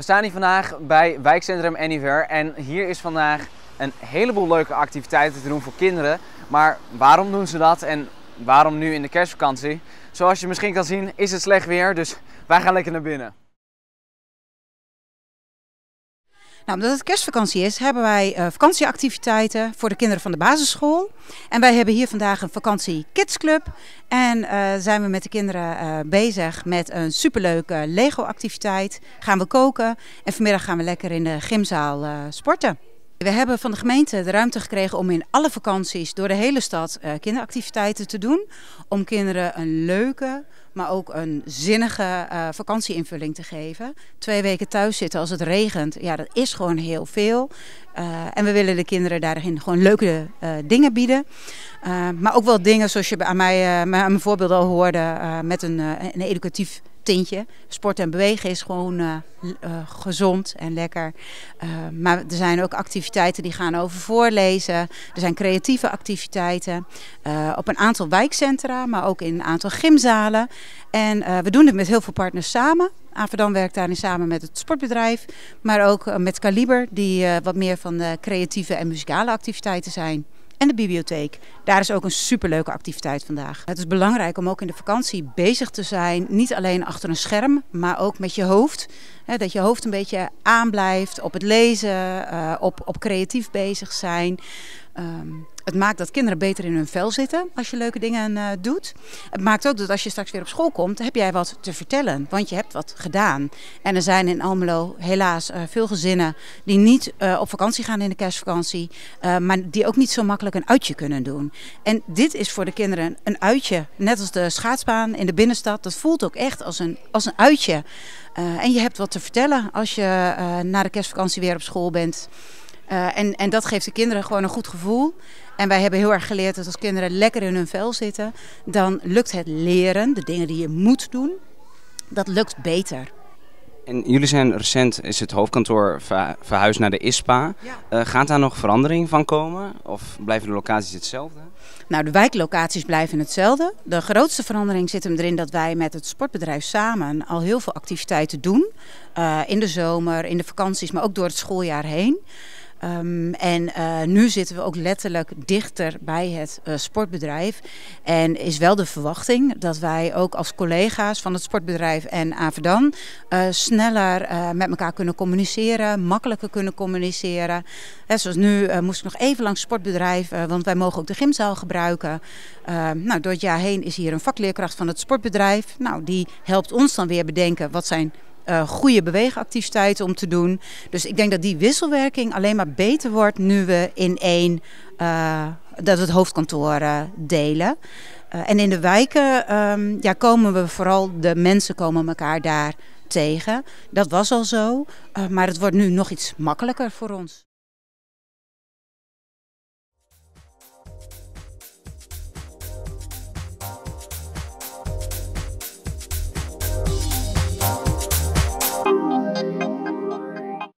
We staan hier vandaag bij Wijkcentrum Anywhere en hier is vandaag een heleboel leuke activiteiten te doen voor kinderen. Maar waarom doen ze dat en waarom nu in de kerstvakantie? Zoals je misschien kan zien is het slecht weer, dus wij gaan lekker naar binnen. Nou, omdat het kerstvakantie is, hebben wij eh, vakantieactiviteiten voor de kinderen van de basisschool. En wij hebben hier vandaag een vakantie kidsclub. En eh, zijn we met de kinderen eh, bezig met een superleuke Lego activiteit. Gaan we koken en vanmiddag gaan we lekker in de gymzaal eh, sporten. We hebben van de gemeente de ruimte gekregen om in alle vakanties door de hele stad eh, kinderactiviteiten te doen. Om kinderen een leuke, maar ook een zinnige eh, vakantieinvulling te geven. Twee weken thuis zitten als het regent, ja, dat is gewoon heel veel. Eh, en we willen de kinderen daarin gewoon leuke dingen bieden. maar ook wel dingen zoals je aan mij, mijn voorbeeld al hoorde, met een, een educatief Sport en bewegen is gewoon eh, eh, gezond en lekker. Eh, maar er zijn ook activiteiten die gaan over voorlezen. Er zijn creatieve activiteiten op een aantal wijkcentra, maar ook in een aantal gymzalen. En we doen het met heel veel partners samen. Averdam werkt daarin samen met het sportbedrijf, maar ook met Kaliber, die wat meer van de creatieve en muzikale activiteiten zijn en de bibliotheek. Daar is ook een superleuke activiteit vandaag. Het is belangrijk om ook in de vakantie bezig te zijn, niet alleen achter een scherm, maar ook met je hoofd. dat je hoofd een beetje aanblijft op het lezen, eh, op, op creatief bezig zijn. Ehm, het maakt dat kinderen beter in hun vel zitten als je leuke dingen eh, doet. Het maakt ook dat als je straks weer op school komt, heb jij wat te vertellen. Want je hebt wat gedaan. En er zijn in Almelo helaas eh, veel gezinnen die niet eh, op vakantie gaan in de kerstvakantie. maar die ook niet zo makkelijk een uitje kunnen doen. En dit is voor de kinderen een uitje. Net als de schaatsbaan in de binnenstad. Dat voelt ook echt als een, als een uitje. en je hebt wat te vertellen als je na de kerstvakantie weer op school bent. Eh, en, en dat geeft de kinderen gewoon een goed gevoel. En wij hebben heel erg geleerd dat als kinderen lekker in hun vel zitten, dan lukt het leren, de dingen die je moet doen, dat lukt beter. En jullie zijn recent, is het hoofdkantoor verhuisd naar de ISPA. Eh, gaat daar nog verandering van komen? Of blijven de locaties hetzelfde? Nou, de wijklocaties blijven hetzelfde. De grootste verandering zit hem erin dat wij met het sportbedrijf samen al heel veel activiteiten doen. Eh, in de zomer, in de vakanties, maar ook door het schooljaar heen. Ehm, en eh, nu zitten we ook letterlijk dichter bij het eh, sportbedrijf. En is wel de verwachting dat wij ook als collega's van het sportbedrijf en Avedan eh, sneller met elkaar kunnen communiceren, makkelijker kunnen communiceren. Hè, zoals nu moest ik nog even langs het sportbedrijf, want wij mogen ook de gymzaal gebruiken. Ehm, nou, door het jaar heen is hier een vakleerkracht van het sportbedrijf. Nou, die helpt ons dan weer bedenken wat zijn uh, goede beweegactiviteiten om te doen. Dus ik denk dat die wisselwerking alleen maar beter wordt nu we in één, uh, dat het hoofdkantoor eh, delen. en in de wijken ehm, ja, komen we vooral, de mensen komen elkaar daar tegen. Dat was al zo, maar het wordt nu nog iets makkelijker voor ons.